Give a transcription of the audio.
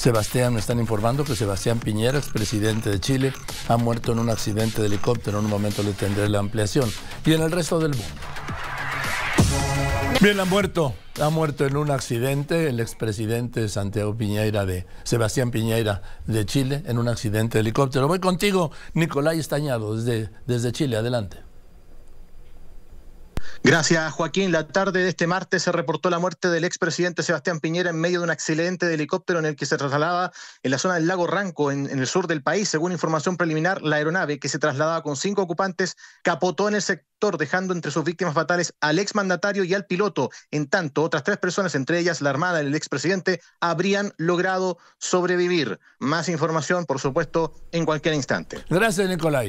Sebastián, me están informando que Sebastián Piñera, expresidente de Chile, ha muerto en un accidente de helicóptero. En un momento le tendré la ampliación. Y en el resto del mundo. Bien, ha muerto. Ha muerto en un accidente el expresidente Santiago Piñera de Sebastián Piñera de Chile en un accidente de helicóptero. Voy contigo, Nicolai Estañado, desde, desde Chile. Adelante. Gracias, Joaquín. La tarde de este martes se reportó la muerte del expresidente Sebastián Piñera en medio de un accidente de helicóptero en el que se trasladaba en la zona del lago Ranco, en, el sur del país. Según información preliminar, la aeronave que se trasladaba con cinco ocupantes capotó en el sector, dejando entre sus víctimas fatales al exmandatario y al piloto. En tanto, otras tres personas, entre ellas la Armada y el expresidente, habrían logrado sobrevivir. Más información, por supuesto, en cualquier instante. Gracias, Nicolai.